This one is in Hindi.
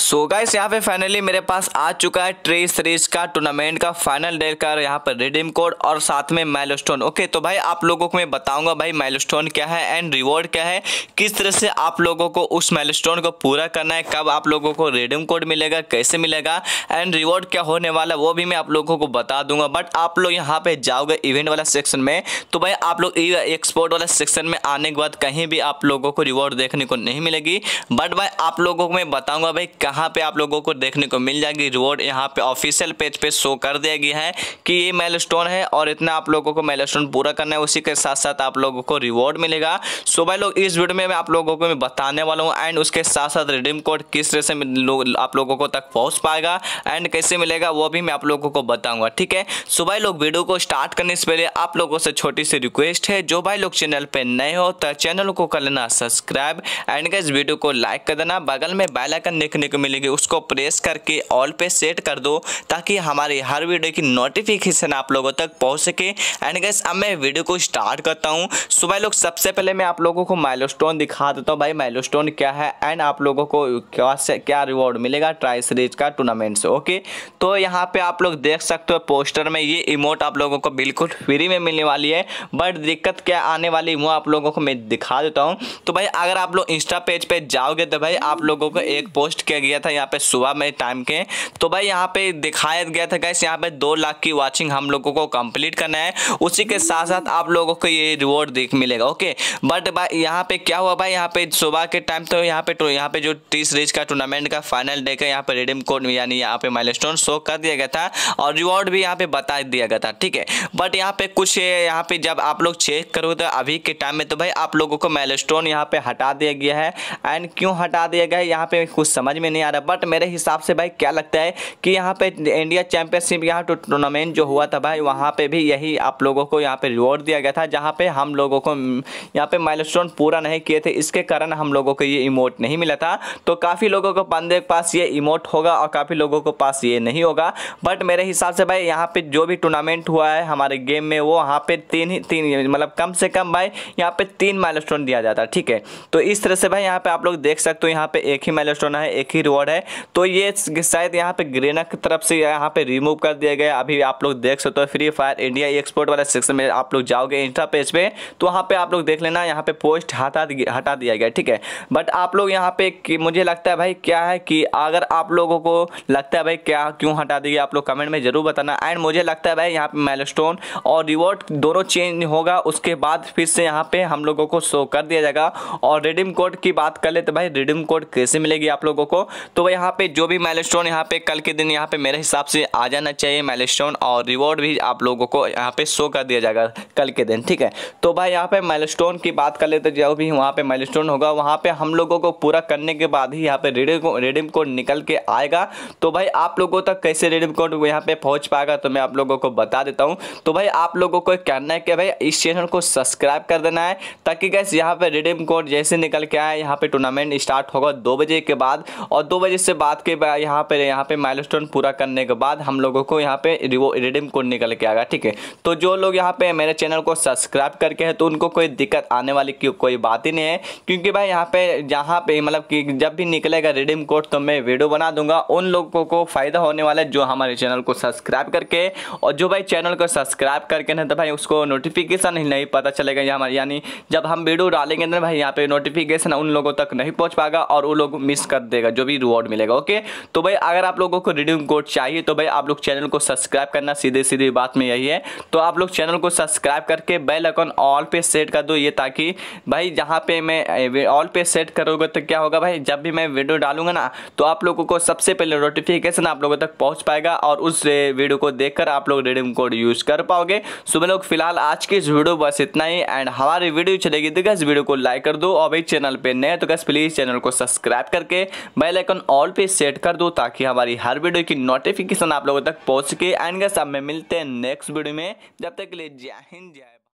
सो गाइस यहाँ पे फाइनली मेरे पास आ चुका है ट्रे सीरीज का टूर्नामेंट का फाइनल डे का यहाँ पर रिडीम कोड और साथ में माइलस्टोन ओके तो भाई आप लोगों को मैं बताऊंगा भाई माइलस्टोन क्या है एंड रिवॉर्ड क्या है किस तरह से आप लोगों को उस माइलस्टोन को पूरा करना है कब आप लोगों को रिडीम कोड मिलेगा कैसे मिलेगा एंड रिवॉर्ड क्या होने वाला वो भी मैं आप लोगों को बता दूंगा बट आप लोग यहाँ पे जाओगे इवेंट वाला सेक्शन में तो भाई आप लोग एक्सपोर्ट वाला सेक्शन में आने के बाद कहीं भी आप लोगों को रिवॉर्ड देखने को नहीं मिलेगी बट भाई आप लोगों को मैं बताऊंगा भाई यहाँ पे आप लोगों को देखने को मिल जाएगी रिवॉर्ड यहाँ पे ऑफिशियल पेज पे शो कर दिया गया है कि ये मेल है और इतना आप लोगों को मेल पूरा करना है उसी के साथ साथ आप लोगों को रिवॉर्ड मिलेगा सो भाई लोग इस वीडियो में मैं आप लोगों को मैं बताने वाला हूँ एंड उसके साथ साथ रिडीम कोड किस तरह से आप लोगों को तक पहुँच पाएगा एंड कैसे मिलेगा वो भी मैं आप लोगों को बताऊँगा ठीक है सो भाई लोग वीडियो को स्टार्ट करने से पहले आप लोगों से छोटी सी रिक्वेस्ट है जो भाई लोग चैनल पर नए हो तो चैनल को कर लेना सब्सक्राइब एंड इस वीडियो को लाइक कर देना बगल में बेलाइकन देखने को मिलेगी उसको प्रेस करके ऑल पे सेट कर दो ताकि हमारी हर वीडियो की नोटिफिकेशन आप लोगों तक पहुंच सके एंड गैस अब मैं वीडियो को स्टार्ट करता हूँ सो भाई लोग सबसे पहले मैं आप लोगों को माइलोस्टोन दिखा देता हूँ भाई माइलोस्टोन क्या है एंड आप लोगों को क्या से क्या रिवॉर्ड मिलेगा ट्राई सीरीज का टूर्नामेंट से ओके तो यहाँ पे आप लोग देख सकते हो पोस्टर में ये इमोट आप लोगों को बिल्कुल फ्री में मिलने वाली है बट दिक्कत क्या आने वाली वो आप लोगों को मैं दिखा देता हूँ तो भाई अगर आप लोग इंस्टा पेज पर जाओगे तो भाई आप लोगों को एक पोस्ट किया दिया था यहाँ पे सुबह में टाइम के तो भाई यहाँ पे दिखाया गया था गैस यहाँ पे दो लाख की वाचिंग हम लोगों को कंप्लीट करना है उसी के साथ साथ आप लोगों को ये रिवॉर्ड देख मिलेगा ओके बट भाई यहाँ पे क्या हुआ भाई यहाँ पे सुबह के टाइम तो यहाँ पे यहाँ पे जो टी सीरीज का टूर्नामेंट का फाइनल डे का यहाँ पे रिडीम कोड यानी यहाँ पे माइलस्टोन शो कर दिया गया था और रिवॉर्ड भी यहाँ पे बता दिया गया था ठीक है बट यहाँ पे कुछ यहाँ पे जब आप लोग चेक करोगे तो अभी के टाइम में तो भाई आप लोगों को माइलस्टोन यहाँ पे हटा दिया गया है एंड क्यों हटा दिया गया है यहाँ पे कुछ समझ में में नहीं आ रहा बट मेरे हिसाब से भाई क्या लगता है कि यहाँ पे इंडिया चैंपियनशिप यहाँ टूर्नामेंट जो हुआ था भाई वहाँ पे भी यही आप लोगों को यहाँ पे रिवॉर्ड दिया गया था जहाँ पे हम लोगों को यहाँ पे माइलस्टोन पूरा नहीं किए थे इसके कारण हम लोगों को ये इमोट नहीं मिला था तो काफ़ी लोगों को पांडे के पास ये इमोट होगा और काफ़ी लोगों को पास ये नहीं होगा बट मेरे हिसाब से भाई यहाँ पर जो भी टूर्नामेंट हुआ है हमारे गेम में वो वहाँ पर तीन ही तीन मतलब कम से कम भाई यहाँ पर तीन माइल दिया जाता है ठीक है तो इस तरह से भाई यहाँ पर आप लोग देख सकते हो यहाँ पर एक ही माइल है एक ही ही रिवॉर्ड है तो ये शायद यहाँ पे ग्रेना की तरफ से यहाँ पे रिमूव कर दिया गया अभी आप लोग देख सकते हो फ्री फायर इंडिया एक्सपोर्ट वाला सेक्शन में आप लोग जाओगे इंस्टा पेज पे तो वहाँ पे आप लोग देख लेना यहाँ पे पोस्ट हटा हटा दिया गया ठीक है बट आप लोग यहाँ पे मुझे लगता है भाई क्या है कि अगर आप लोगों को लगता है भाई क्या क्यों हटा दिया आप लोग कमेंट में जरूर बताना एंड मुझे लगता है भाई यहाँ पे माइलस्टोन और रिवॉर्ड दोनों चेंज होगा उसके बाद फिर से यहाँ पे हम लोगों को शो कर दिया जाएगा और रिडीम कोड की बात कर ले तो भाई रिडीम कोड कैसे मिलेगी आप लोगों को तो वह यहाँ पे जो भी माइलस्टोन यहाँ पे कल के दिन यहाँ पे मेरे हिसाब से आ जाना चाहिए माइलस्टोन और रिवॉर्ड भी आप लोगों को यहाँ पे शो कर दिया जाएगा कल के दिन ठीक है तो भाई यहाँ पे माइलस्टोन की बात कर ले तो जो भी वहाँ पे माइलस्टोन होगा वहाँ पे हम लोगों को पूरा करने के बाद ही यहाँ पे रिडीम रेडियम कोड निकल के आएगा तो भाई आप लोगों तक कैसे रेडियम कोड यहाँ पे पहुँच पाएगा तो मैं आप लोगों को बता देता हूँ तो भाई आप लोगों को कहना है कि भाई इस चैनल को सब्सक्राइब कर देना है ताकि कैसे यहाँ पे रेडियम कोड जैसे निकल के आए यहाँ पे टूर्नामेंट स्टार्ट होगा दो बजे के बाद और और दो बजे से बात के बाद यहाँ पे यहाँ पे माइल पूरा करने के बाद हम लोगों को यहाँ पे रिडीम कोड निकल के आएगा ठीक है तो जो लोग यहाँ पे मेरे चैनल को सब्सक्राइब करके हैं तो उनको कोई दिक्कत आने वाली की कोई बात ही नहीं है क्योंकि भाई यहाँ पे जहाँ पे मतलब कि जब भी निकलेगा रिडीम कोड तो मैं वीडियो बना दूंगा उन लोगों को फ़ायदा होने वाला है जो हमारे चैनल को सब्सक्राइब करके और जो भाई चैनल को सब्सक्राइब करके ना तो भाई उसको नोटिफिकेशन ही नहीं पता चलेगा यहाँ यानी जब हम वीडियो डालेंगे ना भाई यहाँ पे नोटिफिकेशन उन लोगों तक नहीं पहुँच पाएगा और वो लोग मिस कर देगा जो भी रिवॉर्ड मिलेगा ओके तो भाई अगर आप लोगों को रिडीम कोड चाहिए तो भाई आप लोग चैनल को सब्सक्राइब करना सीधे सीधे बात में यही है तो आप लोग चैनल को सब्सक्राइब करके बेल अकाउंट ऑल पे सेट कर दो ये ताकि भाई जहाँ पे मैं ऑल पे सेट करोगे तो क्या होगा भाई जब भी मैं वीडियो डालूंगा ना तो आप लोगों को सबसे पहले नोटिफिकेशन आप लोगों तक पहुँच पाएगा और उस वीडियो को देख आप लोग रिडीम कोड यूज़ कर पाओगे सो मैं लोग फिलहाल आज की इस वीडियो बस इतना ही एंड हमारी वीडियो चलेगी तो इस वीडियो को लाइक कर दो और भाई चैनल पर नए तो कस प्लीज़ चैनल को सब्सक्राइब करके बेल आइकन ऑल पे सेट कर दो ताकि हमारी हर वीडियो की नोटिफिकेशन आप लोगों तक पहुंच सके एंड अब मैं मिलते हैं नेक्स्ट वीडियो में जब तक के लिए जय हिंद जय